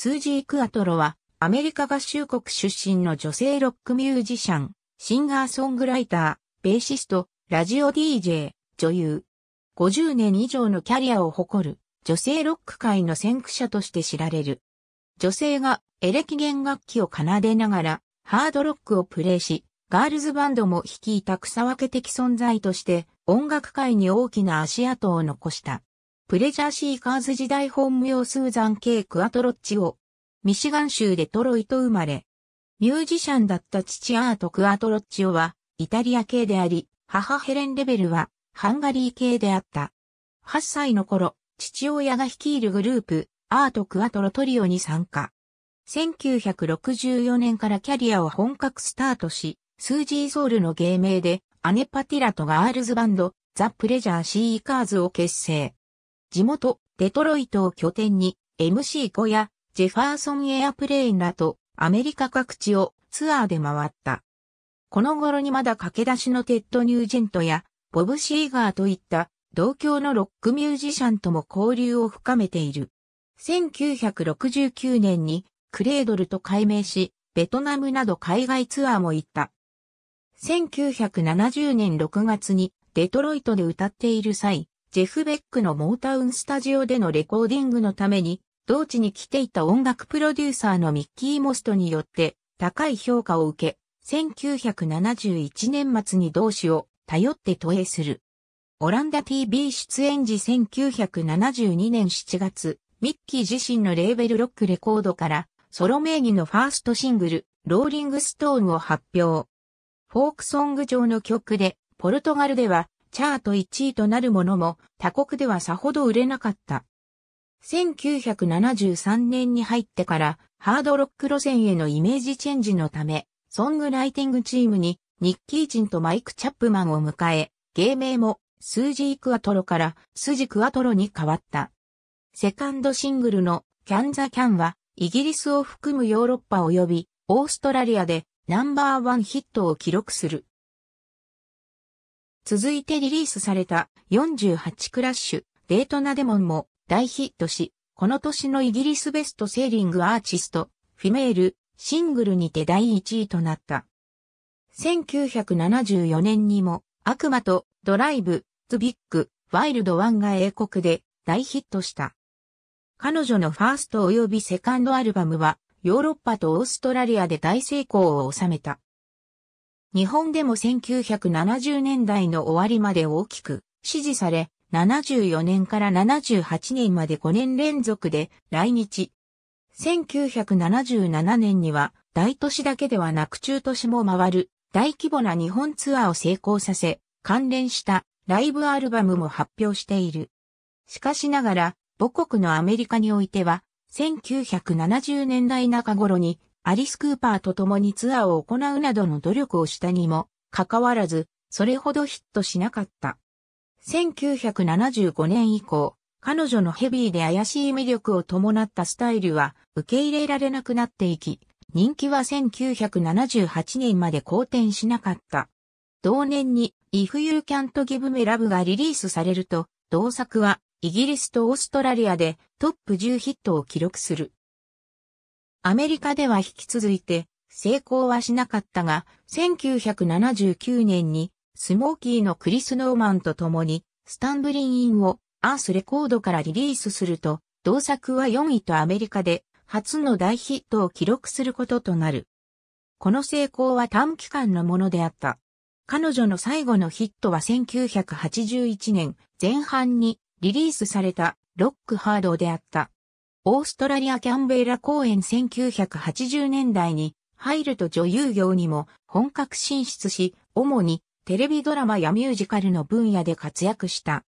スージー・クアトロは、アメリカ合衆国出身の女性ロックミュージシャン、シンガーソングライター、ベーシスト、ラジオ DJ、女優。50年以上のキャリアを誇る、女性ロック界の先駆者として知られる。女性がエレキ弦楽器を奏でながら、ハードロックをプレイし、ガールズバンドも率いた草分け的存在として、音楽界に大きな足跡を残した。プレジャーシーカーズ時代本名スーザン・ケイ・クアトロッチを、ミシガン州デトロイト生まれ、ミュージシャンだった父アート・クアトロッチオは、イタリア系であり、母ヘレン・レベルは、ハンガリー系であった。8歳の頃、父親が率いるグループ、アート・クアトロトリオに参加。1964年からキャリアを本格スタートし、スージーソウルの芸名で、アネパティラとガールズバンド、ザ・プレジャー・シーカーズを結成。地元デトロイトを拠点に MC5 やジェファーソンエアプレインらとアメリカ各地をツアーで回った。この頃にまだ駆け出しのテッド・ニュージェントやボブ・シーガーといった同郷のロックミュージシャンとも交流を深めている。1969年にクレードルと改名し、ベトナムなど海外ツアーも行った。1970年6月にデトロイトで歌っている際、ジェフ・ベックのモータウンスタジオでのレコーディングのために、同地に来ていた音楽プロデューサーのミッキー・モストによって高い評価を受け、1971年末に同志を頼って投影する。オランダ TV 出演時1972年7月、ミッキー自身のレーベルロックレコードからソロ名義のファーストシングル、ローリングストーンを発表。フォークソング上の曲で、ポルトガルではチャート1位となるものも他国ではさほど売れなかった。1973年に入ってからハードロック路線へのイメージチェンジのため、ソングライティングチームにニッキーチンとマイク・チャップマンを迎え、芸名もスージー・クアトロからスジ・クアトロに変わった。セカンドシングルのキャン・ザ・キャンはイギリスを含むヨーロッパ及びオーストラリアでナンバーワンヒットを記録する。続いてリリースされた48クラッシュ、デートナデモンも大ヒットし、この年のイギリスベストセーリングアーティスト、フィメール、シングルにて第1位となった。1974年にも、悪魔とドライブ、ズビッグ、ワイルドワンが英国で大ヒットした。彼女のファースト及びセカンドアルバムは、ヨーロッパとオーストラリアで大成功を収めた。日本でも1970年代の終わりまで大きく支持され、74年から78年まで5年連続で来日。1977年には大都市だけではなく中都市も回る大規模な日本ツアーを成功させ、関連したライブアルバムも発表している。しかしながら、母国のアメリカにおいては、1970年代中頃にアリス・クーパーと共にツアーを行うなどの努力をしたにも、かかわらず、それほどヒットしなかった。1975年以降、彼女のヘビーで怪しい魅力を伴ったスタイルは受け入れられなくなっていき、人気は1978年まで好転しなかった。同年に If You Can't Give Me Love がリリースされると、同作はイギリスとオーストラリアでトップ10ヒットを記録する。アメリカでは引き続いて成功はしなかったが、1979年にスモーキーのクリス・ノーマンと共にスタンブリン・インをアースレコードからリリースすると、同作は4位とアメリカで初の大ヒットを記録することとなる。この成功は短期間のものであった。彼女の最後のヒットは1981年前半にリリースされたロックハードであった。オーストラリアキャンベイラ公演1980年代に入ると女優業にも本格進出し、主にテレビドラマやミュージカルの分野で活躍した。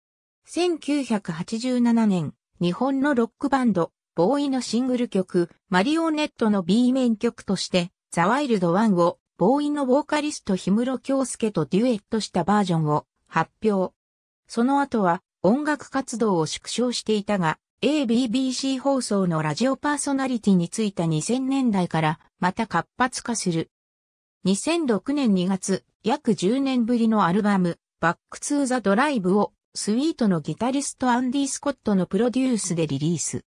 1987年、日本のロックバンド、ボーイのシングル曲、マリオネットの B 面曲として、ザワイルドワンを、ボーイのボーカリスト氷室京介とデュエットしたバージョンを発表。その後は音楽活動を縮小していたが、ABBC 放送のラジオパーソナリティについた2000年代からまた活発化する。2006年2月、約10年ぶりのアルバム、バックツーザドライブをスウィートのギタリストアンディ・スコットのプロデュースでリリース。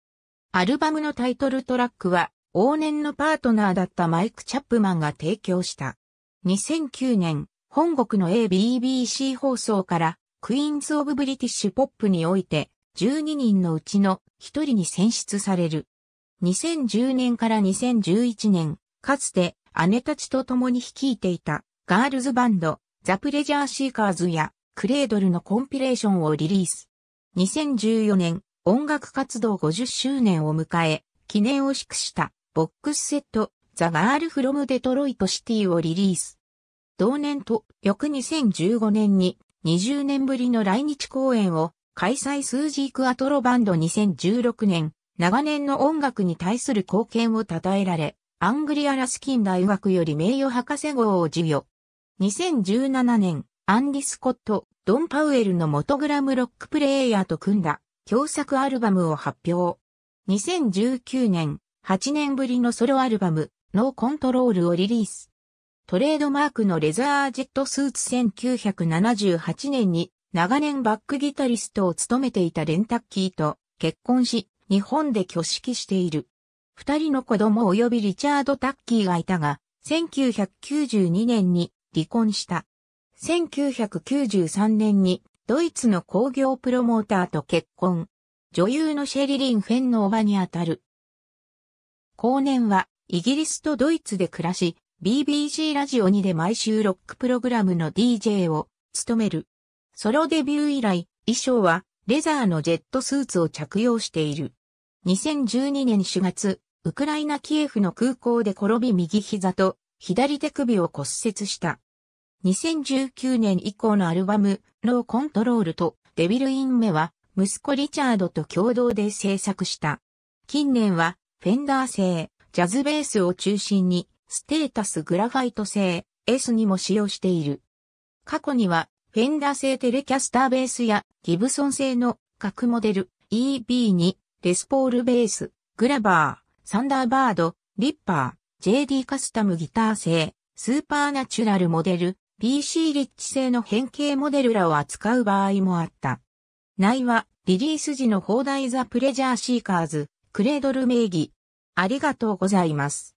アルバムのタイトルトラックは往年のパートナーだったマイク・チャップマンが提供した。2009年、本国の ABBC 放送からクイーンズ・オブ・ブリティッシュ・ポップにおいて12人のうちの一人に選出される。2010年から2011年、かつて姉たちと共に率いていたガールズバンド、ザ・プレジャー・シーカーズやクレードルのコンピレーションをリリース。2014年、音楽活動50周年を迎え、記念を祝したボックスセット、ザ・ガール・フロム・デトロイト・シティをリリース。同年と翌2015年に20年ぶりの来日公演を開催スージークアトロバンド2016年、長年の音楽に対する貢献を称えられ、アングリアラスキン大学より名誉博士号を授与。2017年、アンディ・スコット、ドン・パウエルの元グラムロックプレイヤーと組んだ、共作アルバムを発表。2019年、8年ぶりのソロアルバム、ノーコントロールをリリース。トレードマークのレザージェットスーツ1978年に長年バックギタリストを務めていたレンタッキーと結婚し、日本で挙式している。二人の子供及びリチャード・タッキーがいたが、1992年に離婚した。1993年にドイツの工業プロモーターと結婚。女優のシェリリン・フェンのおばにあたる。後年はイギリスとドイツで暮らし、BBC ラジオ2で毎週ロックプログラムの DJ を務める。ソロデビュー以来、衣装はレザーのジェットスーツを着用している。2012年4月、ウクライナキエフの空港で転び右膝と左手首を骨折した。2019年以降のアルバム、ローコントロールとデビルインメは息子リチャードと共同で制作した。近年はフェンダー製、ジャズベースを中心にステータスグラファイト製 S にも使用している。過去にはフェンダー製テレキャスターベースやギブソン製の各モデル EB2、レスポールベース、グラバー、サンダーバード、リッパー、JD カスタムギター製、スーパーナチュラルモデル、PC リッチ製の変形モデルらを扱う場合もあった。内はリリース時の放題ザ・プレジャーシーカーズ、クレードル名義。ありがとうございます。